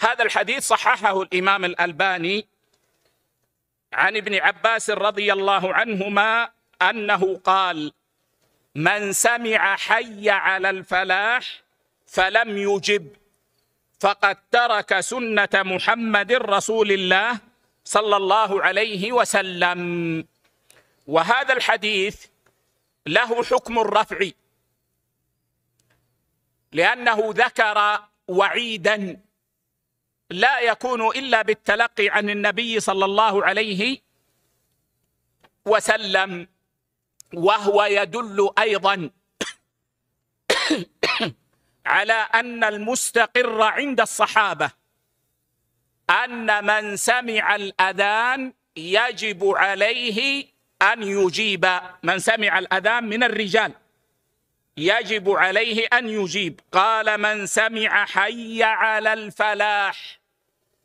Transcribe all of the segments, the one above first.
هذا الحديث صححه الإمام الألباني عن ابن عباس رضي الله عنهما أنه قال من سمع حي على الفلاح فلم يجب فقد ترك سنة محمد رسول الله صلى الله عليه وسلم وهذا الحديث له حكم الرفع لأنه ذكر وعيدا لا يكون إلا بالتلقي عن النبي صلى الله عليه وسلم وهو يدل أيضا على أن المستقر عند الصحابة أن من سمع الأذان يجب عليه أن يجيب من سمع الأذان من الرجال يجب عليه أن يجيب قال من سمع حي على الفلاح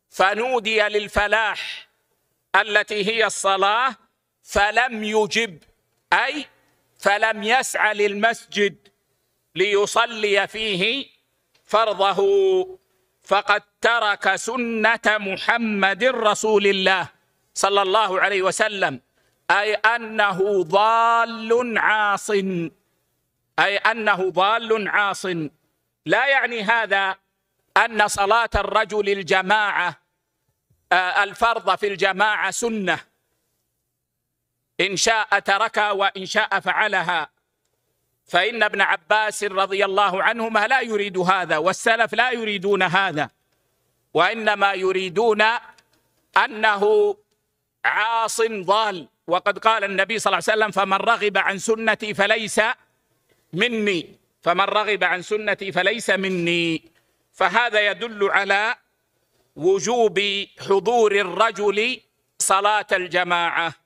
فنودي للفلاح التي هي الصلاة فلم يجب أي فلم يسعى للمسجد ليصلي فيه فرضه فقد ترك سنة محمد رسول الله صلى الله عليه وسلم أي أنه ضال عاص أي أنه ضال عاص لا يعني هذا أن صلاة الرجل الجماعة آه، الفرض في الجماعة سنة إن شاء تركها وإن شاء فعلها فإن ابن عباس رضي الله عنهما لا يريد هذا والسلف لا يريدون هذا وإنما يريدون أنه عاص ضال وقد قال النبي صلى الله عليه وسلم فمن رغب عن سنتي فليس مني فمن رغب عن سنتي فليس مني فهذا يدل على وجوب حضور الرجل صلاة الجماعة